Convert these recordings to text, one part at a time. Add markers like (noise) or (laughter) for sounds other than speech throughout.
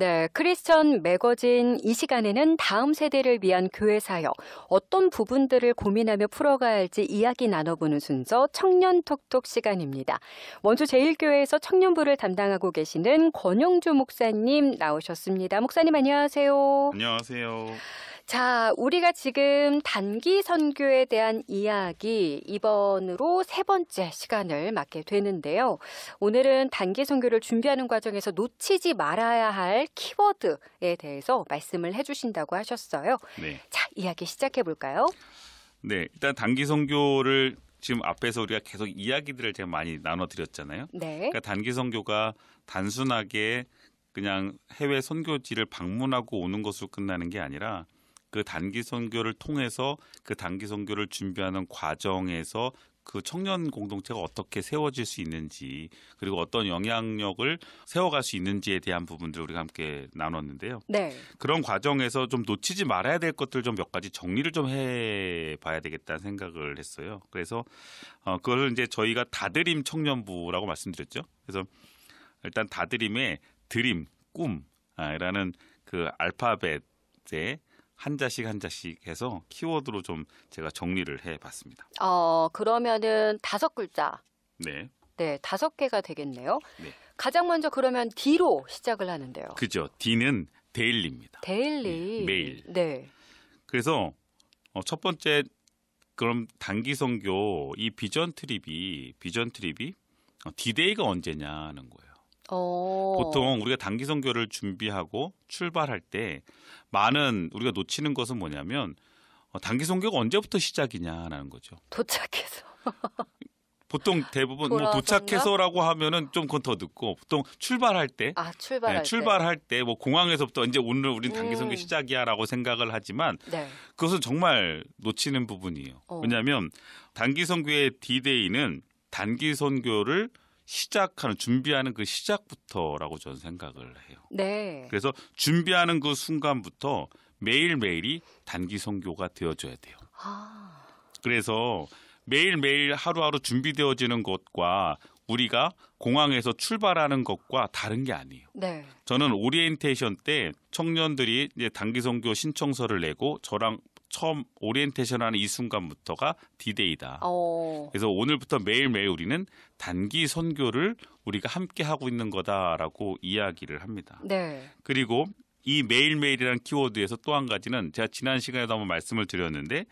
네, 크리스천 매거진 이 시간에는 다음 세대를 위한 교회 사역 어떤 부분들을 고민하며 풀어가야 할지 이야기 나눠보는 순서 청년 톡톡 시간입니다. 원주 제일교회에서 청년부를 담당하고 계시는 권영주 목사님 나오셨습니다. 목사님 안녕하세요. 안녕하세요. 자, 우리가 지금 단기 선교에 대한 이야기 이번으로 세 번째 시간을 맡게 되는데요. 오늘은 단기 선교를 준비하는 과정에서 놓치지 말아야 할 키워드에 대해서 말씀을 해주신다고 하셨어요. 네. 자, 이야기 시작해 볼까요? 네, 일단 단기 선교를 지금 앞에서 우리가 계속 이야기들을 제가 많이 나눠드렸잖아요. 네. 그러니까 단기 선교가 단순하게 그냥 해외 선교지를 방문하고 오는 것으로 끝나는 게 아니라 그 단기 선교를 통해서 그 단기 선교를 준비하는 과정에서 그 청년 공동체가 어떻게 세워질 수 있는지 그리고 어떤 영향력을 세워갈 수 있는지에 대한 부분들을 우리가 함께 나눴는데요. 네. 그런 과정에서 좀 놓치지 말아야 될 것들 좀 몇 가지 정리를 좀 해봐야 되겠다는 생각을 했어요. 그래서 어, 그걸 이제 저희가 다드림 청년부라고 말씀드렸죠. 그래서 일단 다드림의 드림, 꿈이라는 아, 그 알파벳의 한자씩 한자씩 해서 키워드로 좀 제가 정리를 해봤습니다. 어, 그러면은 다섯 글자. 네. 네, 다섯 개가 되겠네요. 네. 가장 먼저 그러면 D로 시작을 하는데요. 그죠. D는 데일리입니다. 데일리. 네, 매일. 네. 그래서 어, 첫 번째 그럼 단기 선교 이 비전 트립이 비전 트립이 디데이가 어, 언제냐는 거예요. 오. 어. 보통 우리가 단기 선교를 준비하고 출발할 때 많은 우리가 놓치는 것은 뭐냐면 어, 단기 선교가 언제부터 시작이냐라는 거죠. 도착해서. (laughs) 보통 대부분 뭐 도착해서라고 하면은 좀 그건 더늦고 보통 출발할 때 아, 출발할, 네, 출발할 때 뭐 공항에서부터 이제 오늘 우린 단기 선교 음. 시작이야라고 생각을 하지만 네. 그것은 정말 놓치는 부분이에요. 어. 왜냐하면 단기 선교의 디데이는 단기 선교를 시작하는 준비하는 그 시작부터라고 저는 생각을 해요. 네. 그래서 준비하는 그 순간부터 매일매일이 단기 선교가 되어줘야 돼요. 아. 그래서 매일매일 하루하루 준비되어지는 것과 우리가 공항에서 출발하는 것과 다른 게 아니에요. 네. 저는 오리엔테이션 때 청년들이 이제 단기 선교 신청서를 내고 저랑 처음 오리엔테이션하는 이 순간부터가 디데이다. 어. 그래서 오늘부터 매일매일 우리는 단기 선교를 우리가 함께 하고 있는 거다라고 이야기를 합니다. 네. 그리고 이 매일매일이라는 키워드에서 또 한 가지는 제가 지난 시간에도 한번 말씀을 드렸는데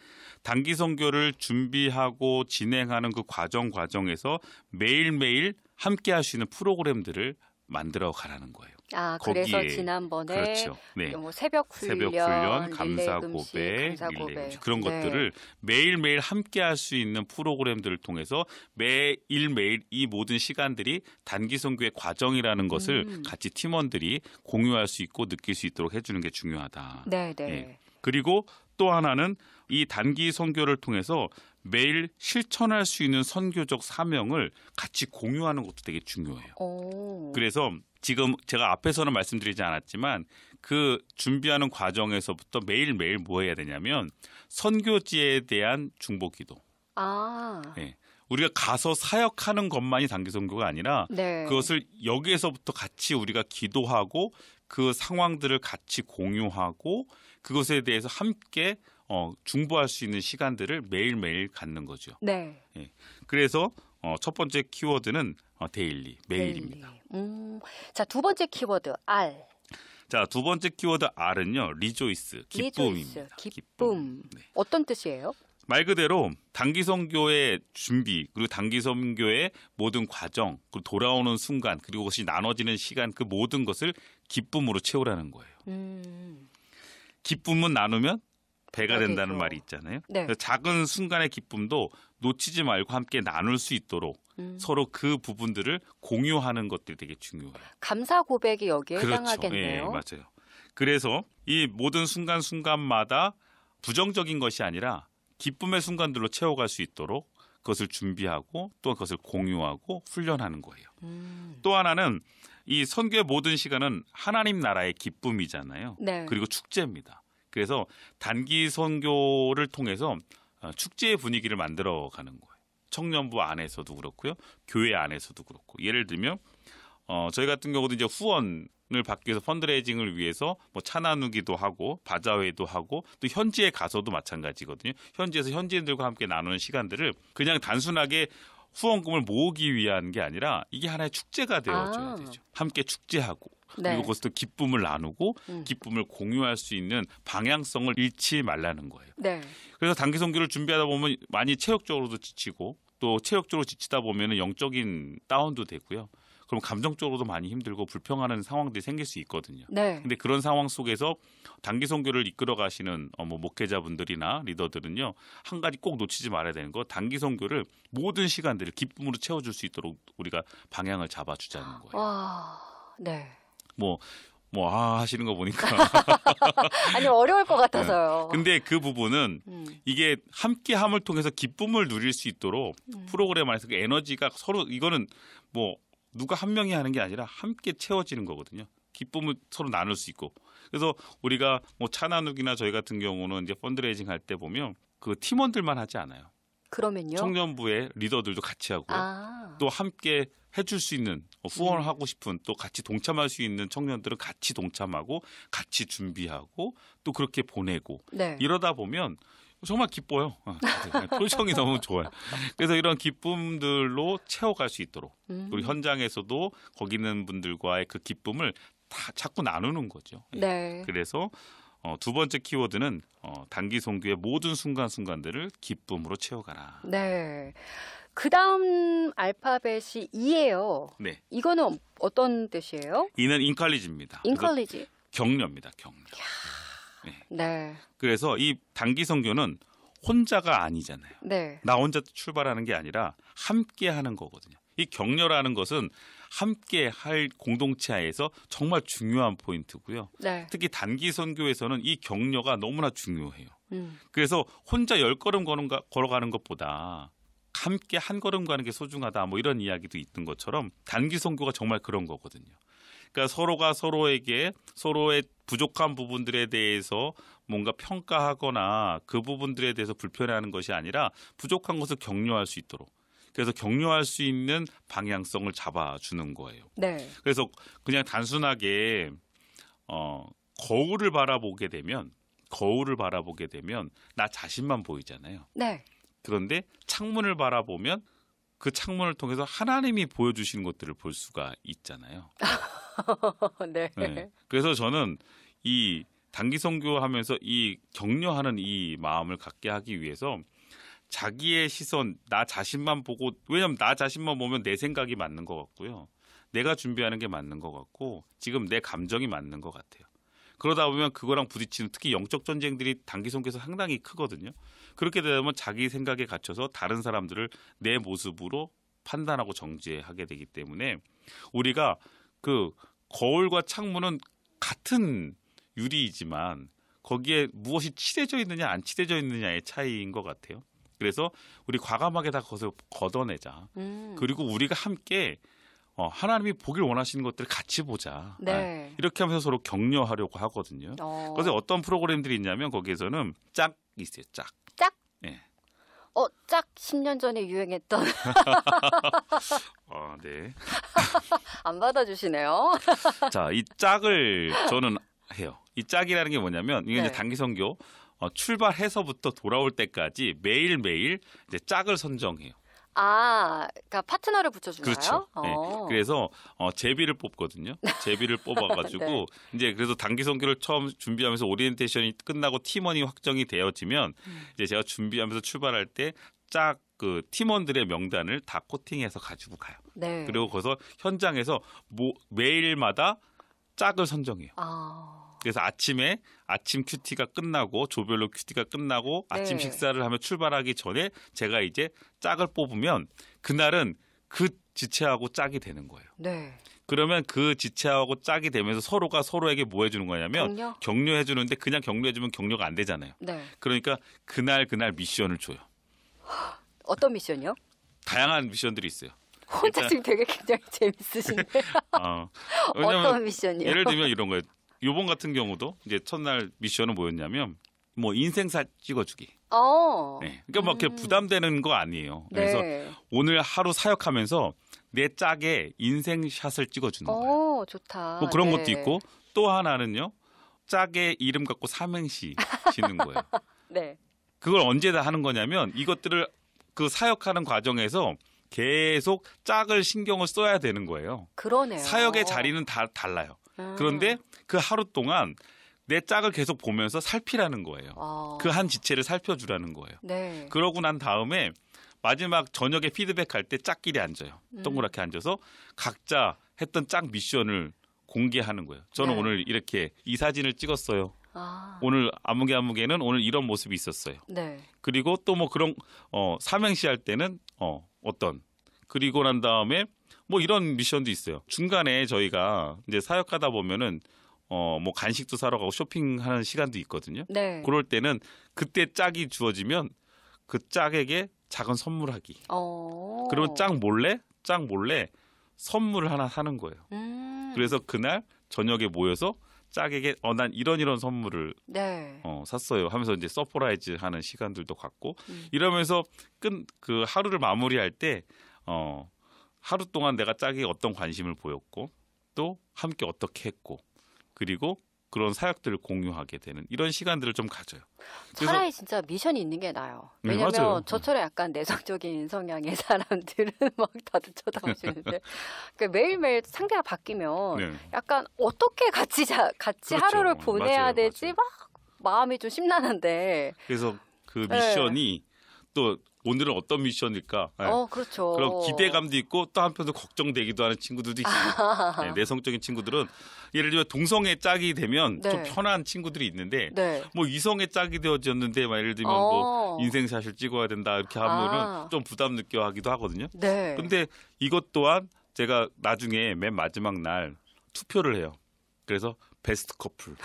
단기 선교를 준비하고 진행하는 그 과정 과정에서 매일매일 함께 할 수 있는 프로그램들을 만들어 가라는 거예요. 아, 그래서 지난번에 그렇죠. 네. 뭐 새벽 훈련, 새벽 훈련 감사 고백, 감사 고백. 그런 네. 것들을 매일매일 함께 할 수 있는 프로그램들을 통해서 매일매일 이 모든 시간들이 단기 선교의 과정이라는 것을 음. 같이 팀원들이 공유할 수 있고 느낄 수 있도록 해 주는 게 중요하다. 네, 네. 예. 그리고 또 하나는 이 단기 선교를 통해서 매일 실천할 수 있는 선교적 사명을 같이 공유하는 것도 되게 중요해요. 오. 그래서 지금 제가 앞에서는 말씀드리지 않았지만 그 준비하는 과정에서부터 매일매일 뭐 해야 되냐면 선교지에 대한 중보기도. 아. 네. 우리가 가서 사역하는 것만이 단기 선교가 아니라 네. 그것을 여기에서부터 같이 우리가 기도하고 그 상황들을 같이 공유하고 그것에 대해서 함께 어, 중보할 수 있는 시간들을 매일매일 갖는 거죠. 네. 예. 그래서 어, 첫 번째 키워드는 어, 데일리, 매일입니다. 데일리. 음. 자, 두 번째 키워드 R. 자, 두 번째 키워드 R은요. 리조이스, 기쁨입니다. 리조이스, 기쁨. 기쁨. 네. 어떤 뜻이에요? 말 그대로 단기 선교의 준비 그리고 단기 선교의 모든 과정 그 돌아오는 순간 그리고 그것이 나눠지는 시간 그 모든 것을 기쁨으로 채우라는 거예요. 음. 기쁨은 나누면 배가 네, 된다는 그렇죠. 말이 있잖아요. 네. 작은 순간의 기쁨도 놓치지 말고 함께 나눌 수 있도록 음. 서로 그 부분들을 공유하는 것들이 되게 중요해요. 감사 고백이 여기에 그렇죠. 해당하겠네요. 예, 맞아요. 그래서 이 모든 순간순간마다 부정적인 것이 아니라 기쁨의 순간들로 채워갈 수 있도록 그것을 준비하고 또 그것을 공유하고 훈련하는 거예요. 음. 또 하나는 이 선교의 모든 시간은 하나님 나라의 기쁨이잖아요. 네. 그리고 축제입니다. 그래서 단기 선교를 통해서 어, 축제의 분위기를 만들어 가는 거예요. 청년부 안에서도 그렇고요. 교회 안에서도 그렇고. 예를 들면 어, 저희 같은 경우도 이제 후원 을 받기 위해서 펀드레이징을 위해서 뭐차 나누기도 하고 바자회도 하고 또 현지에 가서도 마찬가지거든요. 현지에서 현지인들과 함께 나누는 시간들을 그냥 단순하게 후원금을 모으기 위한 게 아니라 이게 하나의 축제가 되어줘야 아. 되죠. 함께 축제하고 네. 그리고 그것도 기쁨을 나누고 음. 기쁨을 공유할 수 있는 방향성을 잃지 말라는 거예요. 네. 그래서 단기 선교를 준비하다 보면 많이 체력적으로도 지치고 또 체력적으로 지치다 보면 영적인 다운도 되고요. 그럼 감정적으로도 많이 힘들고 불평하는 상황들이 생길 수 있거든요. 네. 근데 그런 상황 속에서 단기 선교를 이끌어 가시는 어, 뭐 목회자분들이나 리더들은요. 한 가지 꼭 놓치지 말아야 되는 거 단기 선교를 모든 시간들을 기쁨으로 채워 줄수 있도록 우리가 방향을 잡아 주자는 아, 거예요. 와, 네. 뭐, 뭐, 아, 하시는 거 보니까. (laughs) 아니, 어려울 것 같아서요. 네. 근데 그 부분은 음. 이게 함께 함을 통해서 기쁨을 누릴 수 있도록 음. 프로그램 안에서 그 에너지가 서로 이거는 뭐 누가 한 명이 하는 게 아니라 함께 채워지는 거거든요. 기쁨을 서로 나눌 수 있고. 그래서 우리가 뭐차 나누기나 저희 같은 경우는 이제 펀드레이징 할 때 보면 그 팀원들만 하지 않아요. 그러면요. 청년부의 리더들도 같이 하고 아. 또 함께 해줄 수 있는 뭐 후원을 하고 음. 싶은 또 같이 동참할 수 있는 청년들은 같이 동참하고 같이 준비하고 또 그렇게 보내고 네. 이러다 보면 정말 기뻐요. 아, 네. 네. 표정이 너무 좋아요. 그래서 이런 기쁨들로 채워갈 수 있도록 음. 우리 현장에서도 거기 있는 분들과의 그 기쁨을 다 자꾸 나누는 거죠. 예. 네. 그래서 어, 두 번째 키워드는 어, 단기 송교의 모든 순간순간들을 기쁨으로 채워가라. 네. 그 다음 알파벳이 E예요. 네. 이거는 어떤 뜻이에요? 이는 인칼리지입니다. 인칼리지. 격려입니다. 격려. 네. 네. 그래서 이 단기 선교는 혼자가 아니잖아요. 네. 나 혼자 출발하는 게 아니라 함께 하는 거거든요. 이 격려라는 것은 함께 할 공동체에서 정말 중요한 포인트고요. 네. 특히 단기 선교에서는 이 격려가 너무나 중요해요. 음. 그래서 혼자 열 걸음 걸어가는 것보다 함께 한 걸음 가는 게 소중하다 뭐 이런 이야기도 있던 것처럼 단기 선교가 정말 그런 거거든요. 그러니까 서로가 서로에게 서로의 부족한 부분들에 대해서 뭔가 평가하거나 그 부분들에 대해서 불편해하는 것이 아니라 부족한 것을 격려할 수 있도록 그래서 격려할 수 있는 방향성을 잡아주는 거예요. 네. 그래서 그냥 단순하게 어, 거울을 바라보게 되면 거울을 바라보게 되면 나 자신만 보이잖아요. 네. 그런데 창문을 바라보면 그 창문을 통해서 하나님이 보여주시는 것들을 볼 수가 있잖아요. (laughs) 네. 네. 그래서 저는 이 단기 성교하면서이 격려하는 이 마음을 갖게 하기 위해서 자기의 시선 나 자신만 보고 왜냐면 나 자신만 보면 내 생각이 맞는 것 같고요. 내가 준비하는 게 맞는 것 같고 지금 내 감정이 맞는 것 같아요. 그러다 보면 그거랑 부딪히는 특히 영적 전쟁들이 단기 성교에서 상당히 크거든요. 그렇게 되면 자기 생각에 갇혀서 다른 사람들을 내 모습으로 판단하고 정죄하게 되기 때문에 우리가 그 거울과 창문은 같은 유리이지만 거기에 무엇이 칠해져 있느냐 안 칠해져 있느냐의 차이인 것 같아요. 그래서 우리 과감하게 다 그것을 걷어내자. 음. 그리고 우리가 함께 어, 하나님이 보길 원하시는 것들을 같이 보자. 네. 아, 이렇게 하면서 서로 격려하려고 하거든요. 어. 그래서 어떤 프로그램들이 있냐면 거기에서는 짝 있어요. 짝. 짝? 예. 네. 어, 짝 10년 전에 유행했던. (laughs) 아, 네. (laughs) 안 받아주시네요. (laughs) 자, 이 짝을 저는 해요. 이 짝이라는 게 뭐냐면 이게 네. 이제 단기 선교 어, 출발해서부터 돌아올 때까지 매일 매일 이제 짝을 선정해요. 아, 그러니까 파트너를 붙여주나요? 그렇죠. 네. 그래서 어, 제비를 뽑거든요. 제비를 뽑아가지고 (laughs) 네. 이제 그래서 단기 선교를 처음 준비하면서 오리엔테이션이 끝나고 팀원이 확정이 되어지면 음. 이제 제가 준비하면서 출발할 때쫙 그 팀원들의 명단을 다 코팅해서 가지고 가요. 네. 그리고 거기서 현장에서 뭐 매일마다 짝을 선정해요. 아... 그래서 아침에 아침 큐티가 끝나고 조별로 큐티가 끝나고 아침 네. 식사를 하며 출발하기 전에 제가 이제 짝을 뽑으면 그날은 그 지체하고 짝이 되는 거예요. 네. 그러면 그 지체하고 짝이 되면서 서로가 서로에게 뭐 해주는 거냐면 격려? 해 주는데 그냥 격려해주면 격려가 안 되잖아요. 네. 그러니까 그날 그날 미션을 줘요. 어떤 미션이요? 다양한 미션들이 있어요. 혼자 일단, 지금 되게 굉장히 재밌으신데. (laughs) 어, 어떤 미션이요? 예를 들면 이런 거예요. 요번 같은 경우도 이제 첫날 미션은 뭐였냐면 뭐 인생샷 찍어주기. 어. 네. 그러니까 막 뭐 이렇게 음. 부담되는 거 아니에요. 그래서 네. 오늘 하루 사역하면서 내 짝에 인생샷을 찍어주는 어, 거예요. 오, 좋다. 뭐 그런 네. 것도 있고 또 하나는요. 짝의 이름 갖고 삼행시 짓는 (laughs) 거예요. 네. 그걸 언제 다 하는 거냐면 이것들을 그 사역하는 과정에서 계속 짝을 신경을 써야 되는 거예요. 그러네요. 사역의 자리는 다 달라요. 음. 그런데 그 하루 동안 내 짝을 계속 보면서 살피라는 거예요. 그 한 지체를 살펴주라는 거예요. 네. 그러고 난 다음에 마지막 저녁에 피드백할 때 짝끼리 앉아요. 음. 동그랗게 앉아서 각자 했던 짝 미션을 공개하는 거예요. 저는 네. 오늘 이렇게 이 사진을 찍었어요. 아. 오늘 아무개 아무개는 오늘 이런 모습이 있었어요. 네. 그리고 또 뭐 그런 어 삼행시 할 때는 어 어떤 그리고 난 다음에 뭐 이런 미션도 있어요. 중간에 저희가 이제 사역하다 보면은 어, 뭐 간식도 사러 가고 쇼핑하는 시간도 있거든요. 네. 그럴 때는 그때 짝이 주어지면 그 짝에게 작은 선물하기. 어. 그러면 짝 몰래 짝 몰래 선물을 하나 사는 거예요. 음. 그래서 그날 저녁에 모여서 짝에게 어 난 이런 이런 선물을 네. 어 샀어요 하면서 이제 서프라이즈 하는 시간들도 갖고 음. 이러면서 끈그 하루를 마무리할 때어 하루 동안 내가 짝에 게 어떤 관심을 보였고 또 함께 어떻게 했고 그리고 그런 사역들을 공유하게 되는 이런 시간들을 좀 가져요. 차라리 진짜 미션이 있는 게 나아요. 네, 왜냐면 네, 저처럼 약간 내성적인 성향의 (laughs) 사람들은 막 다들 쳐다보시는데 그러니까 매일매일 상대가 바뀌면 네. 약간 어떻게 같이 자, 같이 그렇죠. 하루를 보내야 맞아요, 되지 맞아요. 막 마음이 좀 심란한데 그래서 그 네. 미션이 네. 또 오늘은 어떤 미션일까? 네. 어, 그렇죠. 그런 기대감도 있고 또 한편으로 걱정되기도 하는 친구들도 있고 네, (laughs) 내성적인 친구들은 예를 들면 동성애 짝이 되면 네. 좀 편한 친구들이 있는데 네. 뭐 이성애 짝이 되어졌는데 예를 들면 뭐 어. 뭐 인생샷을 찍어야 된다 이렇게 하면은 아. 좀 부담 느껴 하기도 하거든요. 네. 근데 이것 또한 제가 나중에 맨 마지막 날 투표를 해요. 그래서 베스트 커플.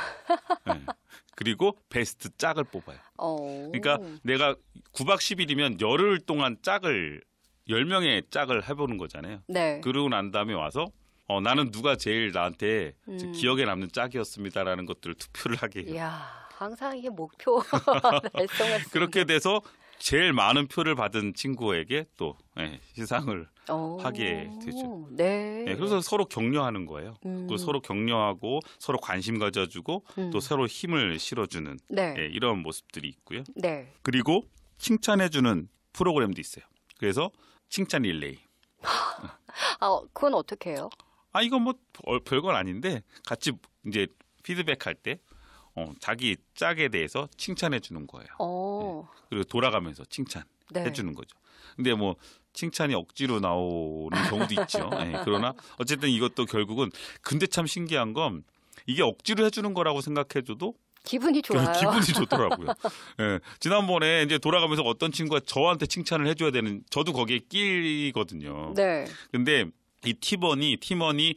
네. (laughs) 그리고 베스트 짝을 뽑아요. 오. 어. 그러니까 내가 9박 10일이면 열흘 동안 짝을 10명의 짝을 해보는 거잖아요. 네. 그러고 난 다음에 와서 어, 나는 누가 제일 나한테 음. 기억에 남는 짝이었습니다라는 것들을 투표를 하게 해요. 이야, 항상 이게 목표 (laughs) 달성했습니다. 그렇게 돼서 제일 많은 표를 받은 친구에게 또 예, 시상을 하게 되죠. 네. 네, 그래서 서로 격려하는 거예요. 음. 그 서로 격려하고 서로 관심 가져주고 음. 또 서로 힘을 실어주는 네. 네, 이런 모습들이 있고요. 네. 그리고 칭찬해주는 프로그램도 있어요. 그래서 칭찬 릴레이. 아, 그건 어떻게 해요? 아, 이건 뭐 별건 아닌데 같이 이제 피드백할 때 어, 자기 짝에 대해서 칭찬해 주는 거예요. 네. 그리고 돌아가면서 칭찬 네. 해주는 거죠. 근데 뭐 칭찬이 억지로 나오는 경우도 있죠. 네, (laughs) 그러나 어쨌든 이것도 결국은 근데 참 신기한 건 이게 억지로 해주는 거라고 생각해줘도 기분이 그 좋아요. 기분이 (laughs) 좋더라고요. 예. 지난번에 이제 돌아가면서 어떤 친구가 저한테 칭찬을 해줘야 되는 저도 거기에 끼거든요. 네. 근데 이 팀원이 팀원이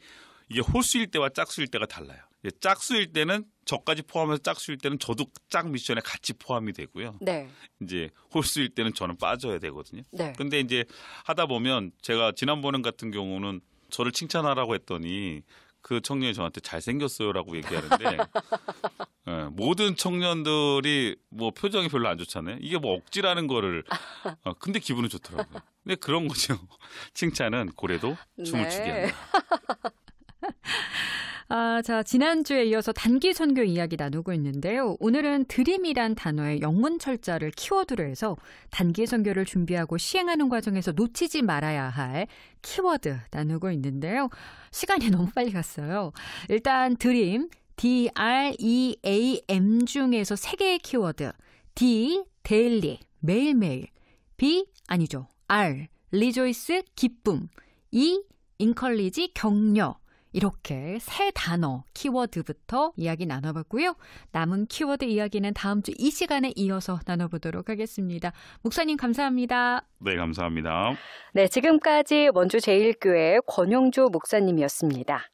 이게 호수일 때와 짝수일 때가 달라요. 예, 짝수일 때는 저까지 포함해서 짝수일 때는 저도 짝 미션에 같이 포함이 되고요. 네. 이제 홀수일 때는 저는 빠져야 되거든요. 네. 근데 이제 하다 보면 제가 지난번 같은 경우는 저를 칭찬하라고 했더니 그 청년이 저한테 잘생겼어요라고 얘기하는데 네, (laughs) 모든 청년들이 뭐 표정이 별로 안 좋잖아요. 이게 뭐 억지라는 거를 어, 근데 기분은 좋더라고요. 근데 그런 거죠. (laughs) 칭찬은 고래도 춤을 네. 추게 한다. (laughs) 아, 자, 지난주에 이어서 단기 선교 이야기 나누고 있는데요. 오늘은 드림이란 단어의 영문 철자를 키워드로 해서 단기 선교를 준비하고 시행하는 과정에서 놓치지 말아야 할 키워드 나누고 있는데요. 시간이 (laughs) 너무 빨리 갔어요. 일단 드림, D-R-E-A-M 중에서 세 개의 키워드. D, 데일리, 매일매일. B, 아니죠. R, 리조이스, 기쁨. E, 인컬리지, 격려. 이렇게 새 단어, 키워드부터 이야기 나눠봤고요. 남은 키워드 이야기는 다음 주 이 시간에 이어서 나눠보도록 하겠습니다. 목사님 감사합니다. 네, 감사합니다. 네, 지금까지 원주제일교회 권용주 목사님이었습니다.